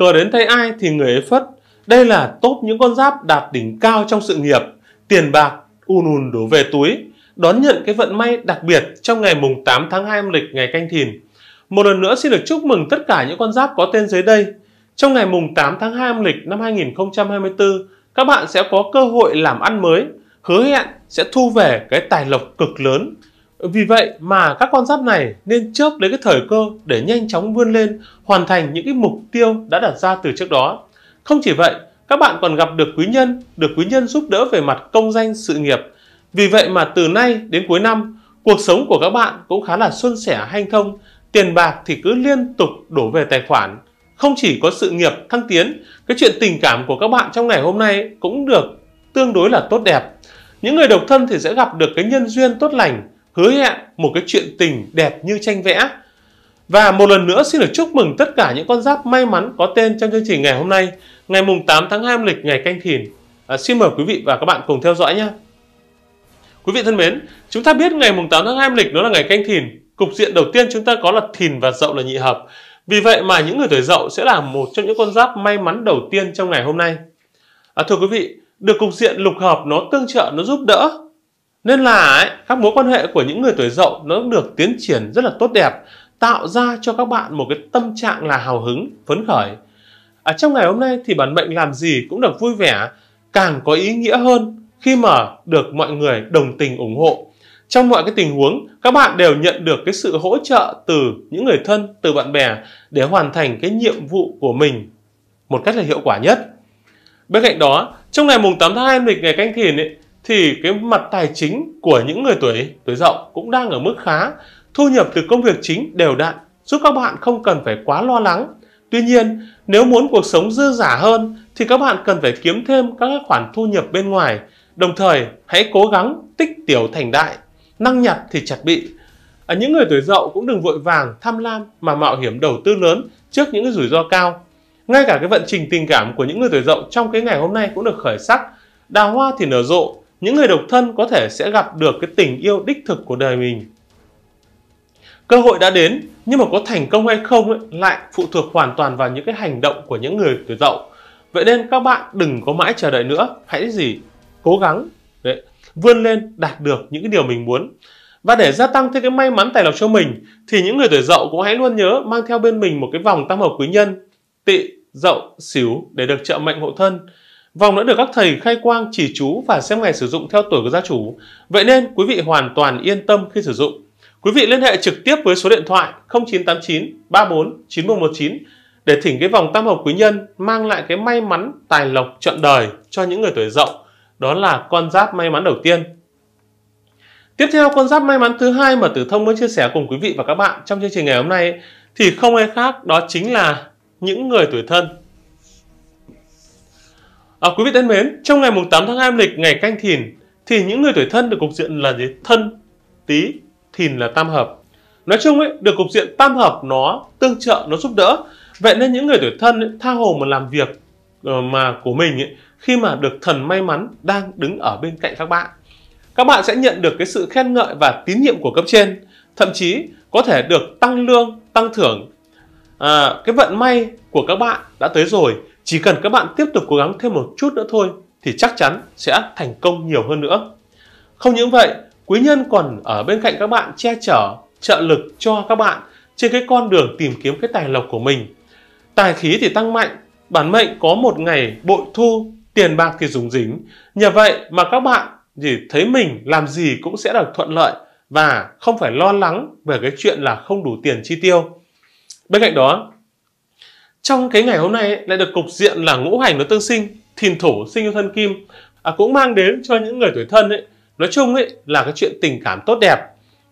Cờ đến tay ai thì người ấy phất. Đây là top những con giáp đạt đỉnh cao trong sự nghiệp, tiền bạc, un ùn đổ về túi, đón nhận cái vận may đặc biệt trong ngày mùng 8 tháng 2 âm lịch ngày canh thìn. Một lần nữa xin được chúc mừng tất cả những con giáp có tên dưới đây. Trong ngày mùng 8 tháng 2 âm lịch năm 2024, các bạn sẽ có cơ hội làm ăn mới, hứa hẹn sẽ thu về cái tài lộc cực lớn vì vậy mà các con giáp này nên chớp lấy cái thời cơ để nhanh chóng vươn lên, hoàn thành những cái mục tiêu đã đặt ra từ trước đó. Không chỉ vậy, các bạn còn gặp được quý nhân, được quý nhân giúp đỡ về mặt công danh sự nghiệp. Vì vậy mà từ nay đến cuối năm, cuộc sống của các bạn cũng khá là suôn sẻ hanh thông, tiền bạc thì cứ liên tục đổ về tài khoản. Không chỉ có sự nghiệp thăng tiến, cái chuyện tình cảm của các bạn trong ngày hôm nay cũng được tương đối là tốt đẹp. Những người độc thân thì sẽ gặp được cái nhân duyên tốt lành, hứa hẹn một cái chuyện tình đẹp như tranh vẽ. Và một lần nữa xin được chúc mừng tất cả những con giáp may mắn có tên trong chương trình ngày hôm nay, ngày mùng 8 tháng 2 âm lịch ngày canh thìn. À, xin mời quý vị và các bạn cùng theo dõi nhé. Quý vị thân mến, chúng ta biết ngày mùng 8 tháng 2 âm lịch đó là ngày canh thìn. Cục diện đầu tiên chúng ta có là thìn và dậu là nhị hợp. Vì vậy mà những người tuổi dậu sẽ là một trong những con giáp may mắn đầu tiên trong ngày hôm nay. À, thưa quý vị, được cục diện lục hợp nó tương trợ, nó giúp đỡ nên là ấy, các mối quan hệ của những người tuổi dậu nó được tiến triển rất là tốt đẹp, tạo ra cho các bạn một cái tâm trạng là hào hứng, phấn khởi. À, trong ngày hôm nay thì bản mệnh làm gì cũng được vui vẻ, càng có ý nghĩa hơn khi mà được mọi người đồng tình ủng hộ. Trong mọi cái tình huống, các bạn đều nhận được cái sự hỗ trợ từ những người thân, từ bạn bè để hoàn thành cái nhiệm vụ của mình một cách là hiệu quả nhất. Bên cạnh đó, trong ngày mùng 8 tháng 2 lịch ngày canh thìn ấy, thì cái mặt tài chính của những người tuổi tuổi dậu cũng đang ở mức khá thu nhập từ công việc chính đều đặn giúp các bạn không cần phải quá lo lắng tuy nhiên nếu muốn cuộc sống dư giả hơn thì các bạn cần phải kiếm thêm các khoản thu nhập bên ngoài đồng thời hãy cố gắng tích tiểu thành đại năng nhặt thì chặt bị ở những người tuổi dậu cũng đừng vội vàng tham lam mà mạo hiểm đầu tư lớn trước những cái rủi ro cao ngay cả cái vận trình tình cảm của những người tuổi dậu trong cái ngày hôm nay cũng được khởi sắc đào hoa thì nở rộ những người độc thân có thể sẽ gặp được cái tình yêu đích thực của đời mình. Cơ hội đã đến, nhưng mà có thành công hay không ấy, lại phụ thuộc hoàn toàn vào những cái hành động của những người tuổi dậu. Vậy nên các bạn đừng có mãi chờ đợi nữa, hãy gì cố gắng đấy, vươn lên đạt được những cái điều mình muốn. Và để gia tăng thêm cái may mắn tài lộc cho mình thì những người tuổi dậu cũng hãy luôn nhớ mang theo bên mình một cái vòng tam hợp quý nhân, tị, dậu, xỉu để được trợ mệnh hộ thân. Vòng đã được các thầy khai quang chỉ chú và xem ngày sử dụng theo tuổi của gia chủ. Vậy nên quý vị hoàn toàn yên tâm khi sử dụng. Quý vị liên hệ trực tiếp với số điện thoại 0989 34 9119 để thỉnh cái vòng tam hợp quý nhân mang lại cái may mắn tài lộc trọn đời cho những người tuổi dậu. Đó là con giáp may mắn đầu tiên. Tiếp theo con giáp may mắn thứ hai mà Tử Thông mới chia sẻ cùng quý vị và các bạn trong chương trình ngày hôm nay thì không ai khác đó chính là những người tuổi thân. À, quý vị thân mến, trong ngày mùng 8 tháng 2 âm lịch ngày canh thìn thì những người tuổi thân được cục diện là gì? Thân, tí, thìn là tam hợp. Nói chung ấy, được cục diện tam hợp nó tương trợ, nó giúp đỡ. Vậy nên những người tuổi thân ấy, tha hồ mà làm việc ờ, mà của mình ấy, khi mà được thần may mắn đang đứng ở bên cạnh các bạn. Các bạn sẽ nhận được cái sự khen ngợi và tín nhiệm của cấp trên, thậm chí có thể được tăng lương, tăng thưởng. À, cái vận may của các bạn đã tới rồi chỉ cần các bạn tiếp tục cố gắng thêm một chút nữa thôi thì chắc chắn sẽ thành công nhiều hơn nữa. Không những vậy, quý nhân còn ở bên cạnh các bạn che chở, trợ lực cho các bạn trên cái con đường tìm kiếm cái tài lộc của mình. Tài khí thì tăng mạnh, bản mệnh có một ngày bội thu, tiền bạc thì rủng rỉnh. Nhờ vậy mà các bạn thì thấy mình làm gì cũng sẽ được thuận lợi và không phải lo lắng về cái chuyện là không đủ tiền chi tiêu. Bên cạnh đó, trong cái ngày hôm nay ấy, lại được cục diện là ngũ hành nó tương sinh thìn thổ sinh cho thân kim à, cũng mang đến cho những người tuổi thân ấy nói chung ấy là cái chuyện tình cảm tốt đẹp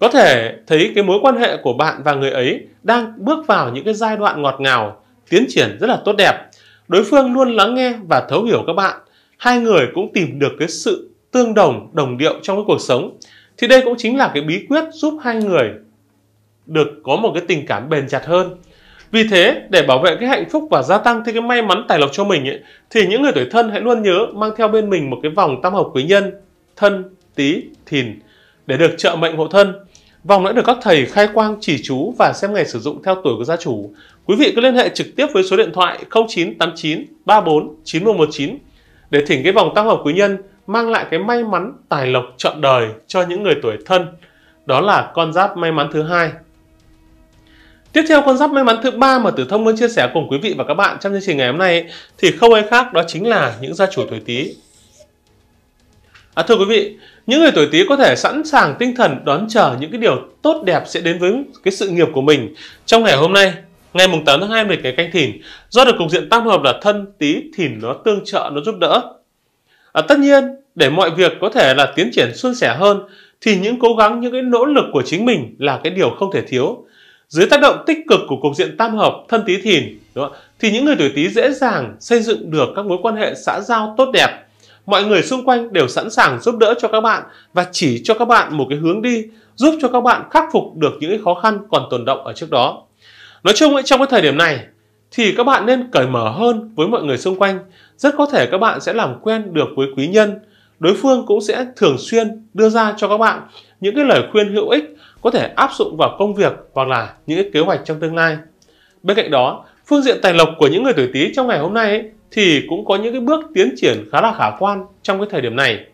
có thể thấy cái mối quan hệ của bạn và người ấy đang bước vào những cái giai đoạn ngọt ngào tiến triển rất là tốt đẹp đối phương luôn lắng nghe và thấu hiểu các bạn hai người cũng tìm được cái sự tương đồng đồng điệu trong cái cuộc sống thì đây cũng chính là cái bí quyết giúp hai người được có một cái tình cảm bền chặt hơn vì thế, để bảo vệ cái hạnh phúc và gia tăng thêm cái may mắn tài lộc cho mình ấy, thì những người tuổi thân hãy luôn nhớ mang theo bên mình một cái vòng tam hợp quý nhân, thân, tí, thìn để được trợ mệnh hộ thân. Vòng đã được các thầy khai quang chỉ chú và xem ngày sử dụng theo tuổi của gia chủ. Quý vị cứ liên hệ trực tiếp với số điện thoại 0989 34 9119 để thỉnh cái vòng tam hợp quý nhân mang lại cái may mắn tài lộc trọn đời cho những người tuổi thân. Đó là con giáp may mắn thứ hai Tiếp theo con giáp may mắn thứ ba mà Tử Thông muốn chia sẻ cùng quý vị và các bạn trong chương trình ngày hôm nay thì không ai khác đó chính là những gia chủ tuổi Tý. À, thưa quý vị, những người tuổi Tý có thể sẵn sàng tinh thần đón chờ những cái điều tốt đẹp sẽ đến với cái sự nghiệp của mình trong ngày hôm nay, ngày mùng 8 tháng 2 lịch ngày Canh Thìn, do được cục diện tam hợp là thân Tý Thìn nó tương trợ nó giúp đỡ. À, tất nhiên, để mọi việc có thể là tiến triển suôn sẻ hơn thì những cố gắng những cái nỗ lực của chính mình là cái điều không thể thiếu dưới tác động tích cực của cục diện tam hợp thân tí thìn đúng không? thì những người tuổi tí dễ dàng xây dựng được các mối quan hệ xã giao tốt đẹp mọi người xung quanh đều sẵn sàng giúp đỡ cho các bạn và chỉ cho các bạn một cái hướng đi giúp cho các bạn khắc phục được những khó khăn còn tồn động ở trước đó nói chung ấy, trong cái thời điểm này thì các bạn nên cởi mở hơn với mọi người xung quanh rất có thể các bạn sẽ làm quen được với quý nhân đối phương cũng sẽ thường xuyên đưa ra cho các bạn những cái lời khuyên hữu ích có thể áp dụng vào công việc hoặc là những cái kế hoạch trong tương lai. Bên cạnh đó, phương diện tài lộc của những người tuổi Tý trong ngày hôm nay ấy, thì cũng có những cái bước tiến triển khá là khả quan trong cái thời điểm này.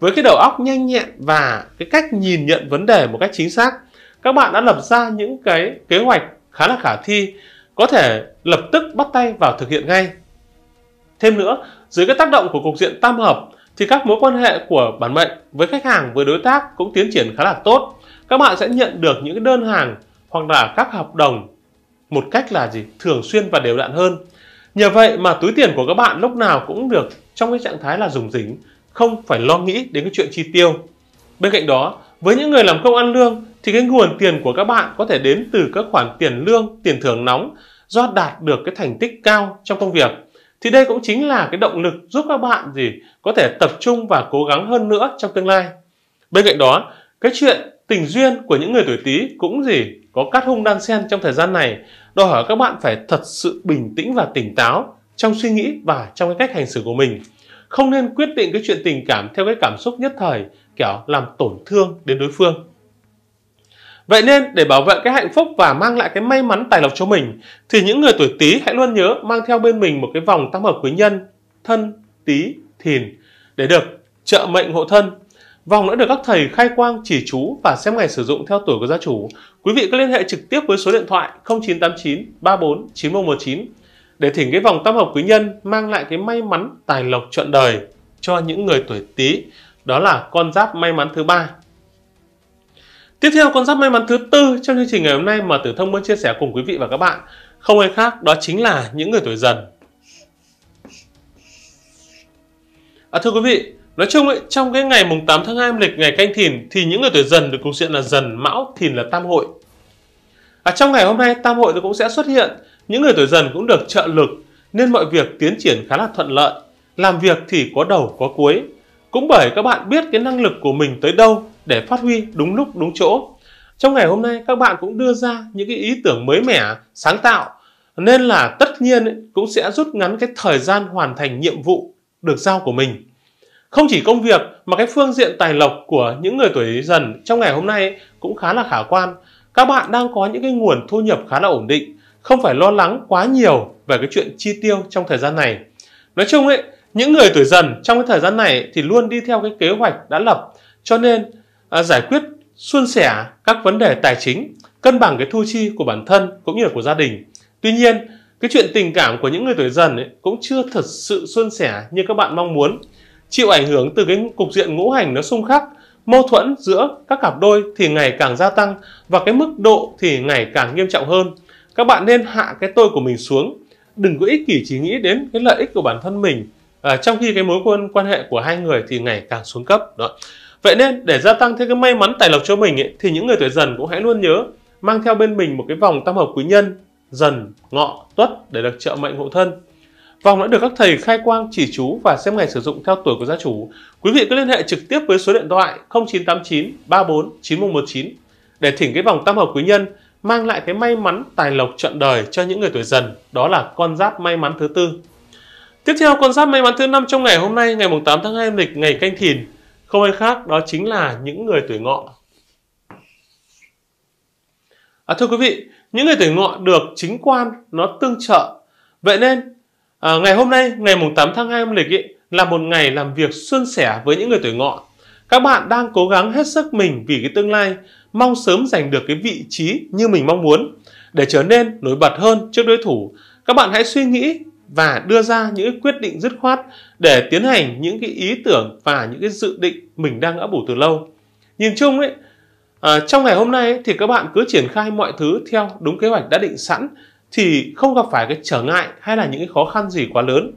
Với cái đầu óc nhanh nhẹn và cái cách nhìn nhận vấn đề một cách chính xác, các bạn đã lập ra những cái kế hoạch khá là khả thi, có thể lập tức bắt tay vào thực hiện ngay. Thêm nữa, dưới cái tác động của cục diện tam hợp thì các mối quan hệ của bản mệnh với khách hàng với đối tác cũng tiến triển khá là tốt các bạn sẽ nhận được những đơn hàng hoặc là các hợp đồng một cách là gì thường xuyên và đều đặn hơn nhờ vậy mà túi tiền của các bạn lúc nào cũng được trong cái trạng thái là dùng dính không phải lo nghĩ đến cái chuyện chi tiêu bên cạnh đó với những người làm công ăn lương thì cái nguồn tiền của các bạn có thể đến từ các khoản tiền lương tiền thưởng nóng do đạt được cái thành tích cao trong công việc thì đây cũng chính là cái động lực giúp các bạn gì có thể tập trung và cố gắng hơn nữa trong tương lai bên cạnh đó cái chuyện tình duyên của những người tuổi Tý cũng gì có cát hung đan xen trong thời gian này, đòi hỏi các bạn phải thật sự bình tĩnh và tỉnh táo trong suy nghĩ và trong cái cách hành xử của mình. Không nên quyết định cái chuyện tình cảm theo cái cảm xúc nhất thời, kẻo làm tổn thương đến đối phương. Vậy nên để bảo vệ cái hạnh phúc và mang lại cái may mắn tài lộc cho mình thì những người tuổi Tý hãy luôn nhớ mang theo bên mình một cái vòng tam hợp quý nhân thân Tý Thìn để được trợ mệnh hộ thân Vòng đã được các thầy khai quang chỉ chú và xem ngày sử dụng theo tuổi của gia chủ. Quý vị có liên hệ trực tiếp với số điện thoại 0989 34 9119 để thỉnh cái vòng tam hợp quý nhân mang lại cái may mắn tài lộc trọn đời cho những người tuổi Tý. Đó là con giáp may mắn thứ ba. Tiếp theo con giáp may mắn thứ tư trong chương trình ngày hôm nay mà Tử Thông muốn chia sẻ cùng quý vị và các bạn không ai khác đó chính là những người tuổi dần. À, thưa quý vị, Nói chung ấy, trong cái ngày mùng 8 tháng 2 âm lịch ngày canh thìn thì những người tuổi dần được cục diện là dần mão thìn là tam hội. À, trong ngày hôm nay tam hội cũng sẽ xuất hiện, những người tuổi dần cũng được trợ lực nên mọi việc tiến triển khá là thuận lợi, làm việc thì có đầu có cuối. Cũng bởi các bạn biết cái năng lực của mình tới đâu để phát huy đúng lúc đúng chỗ. Trong ngày hôm nay các bạn cũng đưa ra những cái ý tưởng mới mẻ, sáng tạo nên là tất nhiên ấy, cũng sẽ rút ngắn cái thời gian hoàn thành nhiệm vụ được giao của mình không chỉ công việc mà cái phương diện tài lộc của những người tuổi dần trong ngày hôm nay cũng khá là khả quan. Các bạn đang có những cái nguồn thu nhập khá là ổn định, không phải lo lắng quá nhiều về cái chuyện chi tiêu trong thời gian này. Nói chung ấy, những người tuổi dần trong cái thời gian này thì luôn đi theo cái kế hoạch đã lập, cho nên à, giải quyết suôn sẻ các vấn đề tài chính, cân bằng cái thu chi của bản thân cũng như là của gia đình. Tuy nhiên, cái chuyện tình cảm của những người tuổi dần ấy cũng chưa thật sự suôn sẻ như các bạn mong muốn chịu ảnh hưởng từ cái cục diện ngũ hành nó xung khắc mâu thuẫn giữa các cặp đôi thì ngày càng gia tăng và cái mức độ thì ngày càng nghiêm trọng hơn các bạn nên hạ cái tôi của mình xuống đừng có ích kỷ chỉ nghĩ đến cái lợi ích của bản thân mình à, trong khi cái mối quan quan hệ của hai người thì ngày càng xuống cấp đó vậy nên để gia tăng thêm cái may mắn tài lộc cho mình ấy, thì những người tuổi dần cũng hãy luôn nhớ mang theo bên mình một cái vòng tam hợp quý nhân dần ngọ tuất để được trợ mệnh hộ thân Vòng đã được các thầy khai quang chỉ chú và xem ngày sử dụng theo tuổi của gia chủ. Quý vị cứ liên hệ trực tiếp với số điện thoại 0989 34 9119 để thỉnh cái vòng tam hợp quý nhân mang lại cái may mắn tài lộc trận đời cho những người tuổi dần, đó là con giáp may mắn thứ tư. Tiếp theo con giáp may mắn thứ năm trong ngày hôm nay ngày 8 tháng 2 lịch ngày canh thìn không ai khác đó chính là những người tuổi ngọ. À, thưa quý vị, những người tuổi ngọ được chính quan nó tương trợ. Vậy nên À, ngày hôm nay, ngày mùng 8 tháng 2 âm lịch ý, là một ngày làm việc xuân sẻ với những người tuổi ngọ. Các bạn đang cố gắng hết sức mình vì cái tương lai, mong sớm giành được cái vị trí như mình mong muốn. Để trở nên nổi bật hơn trước đối thủ, các bạn hãy suy nghĩ và đưa ra những quyết định dứt khoát để tiến hành những cái ý tưởng và những cái dự định mình đang ấp ủ từ lâu. Nhìn chung ấy, à, trong ngày hôm nay ấy, thì các bạn cứ triển khai mọi thứ theo đúng kế hoạch đã định sẵn thì không gặp phải cái trở ngại hay là những cái khó khăn gì quá lớn.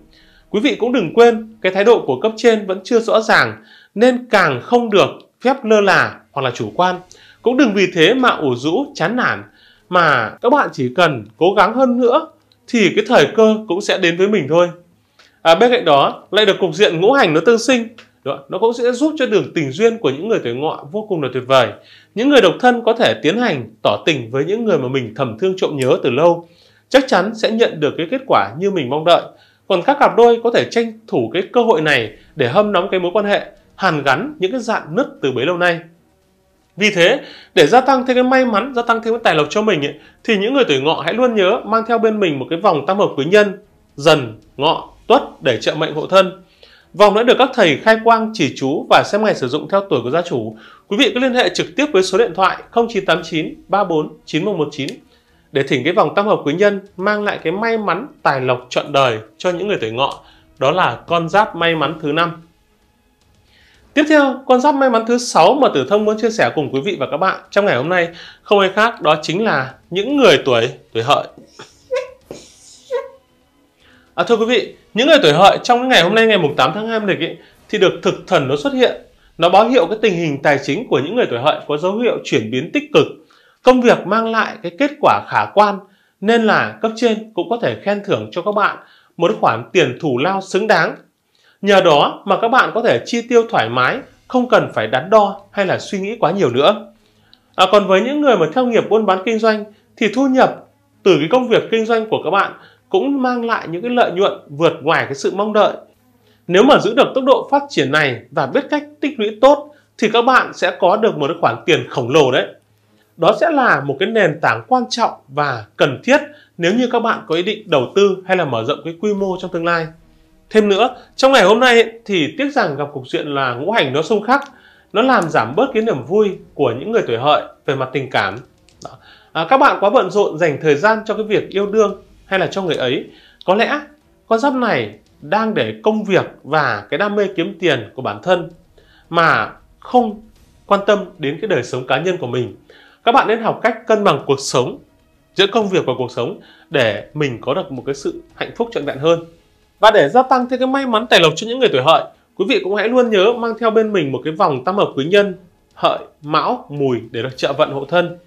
Quý vị cũng đừng quên cái thái độ của cấp trên vẫn chưa rõ ràng nên càng không được phép lơ là hoặc là chủ quan. Cũng đừng vì thế mà ủ rũ chán nản mà các bạn chỉ cần cố gắng hơn nữa thì cái thời cơ cũng sẽ đến với mình thôi. À, bên cạnh đó lại được cục diện ngũ hành nó tương sinh đó, nó cũng sẽ giúp cho đường tình duyên của những người tuổi ngọ vô cùng là tuyệt vời. Những người độc thân có thể tiến hành tỏ tình với những người mà mình thầm thương trộm nhớ từ lâu chắc chắn sẽ nhận được cái kết quả như mình mong đợi. Còn các cặp đôi có thể tranh thủ cái cơ hội này để hâm nóng cái mối quan hệ, hàn gắn những cái dạn nứt từ bấy lâu nay. Vì thế, để gia tăng thêm cái may mắn, gia tăng thêm cái tài lộc cho mình ấy, thì những người tuổi ngọ hãy luôn nhớ mang theo bên mình một cái vòng tam hợp quý nhân, dần, ngọ, tuất để trợ mệnh hộ thân. Vòng đã được các thầy khai quang chỉ chú và xem ngày sử dụng theo tuổi của gia chủ. Quý vị cứ liên hệ trực tiếp với số điện thoại 0989 34 9119 để thỉnh cái vòng tam hợp quý nhân mang lại cái may mắn tài lộc trọn đời cho những người tuổi ngọ đó là con giáp may mắn thứ năm tiếp theo con giáp may mắn thứ sáu mà tử thông muốn chia sẻ cùng quý vị và các bạn trong ngày hôm nay không ai khác đó chính là những người tuổi tuổi hợi à, thưa quý vị những người tuổi hợi trong ngày hôm nay ngày 8 tháng 2 lịch ấy, thì được thực thần nó xuất hiện nó báo hiệu cái tình hình tài chính của những người tuổi hợi có dấu hiệu chuyển biến tích cực Công việc mang lại cái kết quả khả quan nên là cấp trên cũng có thể khen thưởng cho các bạn một khoản tiền thủ lao xứng đáng. Nhờ đó mà các bạn có thể chi tiêu thoải mái, không cần phải đắn đo hay là suy nghĩ quá nhiều nữa. À, còn với những người mà theo nghiệp buôn bán kinh doanh thì thu nhập từ cái công việc kinh doanh của các bạn cũng mang lại những cái lợi nhuận vượt ngoài cái sự mong đợi. Nếu mà giữ được tốc độ phát triển này và biết cách tích lũy tốt thì các bạn sẽ có được một khoản tiền khổng lồ đấy đó sẽ là một cái nền tảng quan trọng và cần thiết nếu như các bạn có ý định đầu tư hay là mở rộng cái quy mô trong tương lai. Thêm nữa, trong ngày hôm nay thì tiếc rằng gặp cục diện là ngũ hành nó xung khắc, nó làm giảm bớt cái niềm vui của những người tuổi hợi về mặt tình cảm. Đó. À, các bạn quá bận rộn dành thời gian cho cái việc yêu đương hay là cho người ấy, có lẽ con giáp này đang để công việc và cái đam mê kiếm tiền của bản thân mà không quan tâm đến cái đời sống cá nhân của mình các bạn nên học cách cân bằng cuộc sống giữa công việc và cuộc sống để mình có được một cái sự hạnh phúc trọn vẹn hơn và để gia tăng thêm cái may mắn tài lộc cho những người tuổi hợi quý vị cũng hãy luôn nhớ mang theo bên mình một cái vòng tam hợp quý nhân hợi mão mùi để được trợ vận hộ thân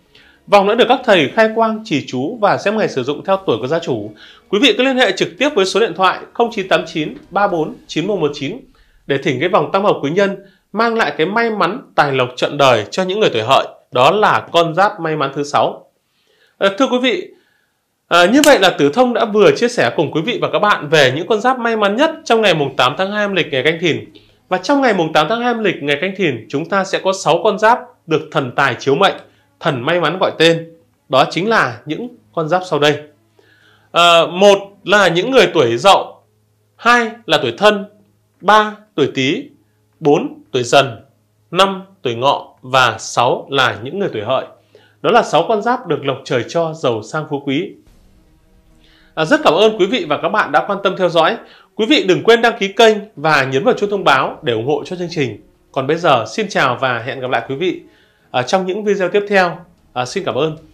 Vòng đã được các thầy khai quang, chỉ chú và xem ngày sử dụng theo tuổi của gia chủ. Quý vị cứ liên hệ trực tiếp với số điện thoại 0989 34 9119 để thỉnh cái vòng tam hợp quý nhân mang lại cái may mắn, tài lộc trận đời cho những người tuổi hợi đó là con giáp may mắn thứ sáu à, thưa quý vị à, như vậy là tử thông đã vừa chia sẻ cùng quý vị và các bạn về những con giáp may mắn nhất trong ngày mùng 8 tháng 2 âm lịch ngày canh thìn và trong ngày mùng 8 tháng 2 âm lịch ngày canh thìn chúng ta sẽ có 6 con giáp được thần tài chiếu mệnh thần may mắn gọi tên đó chính là những con giáp sau đây à, một là những người tuổi dậu hai là tuổi thân ba tuổi tý bốn tuổi dần năm tuổi ngọ và 6 là những người tuổi hợi. Đó là 6 con giáp được lộc trời cho giàu sang phú quý. À, rất cảm ơn quý vị và các bạn đã quan tâm theo dõi. Quý vị đừng quên đăng ký kênh và nhấn vào chuông thông báo để ủng hộ cho chương trình. Còn bây giờ xin chào và hẹn gặp lại quý vị ở trong những video tiếp theo. À, xin cảm ơn.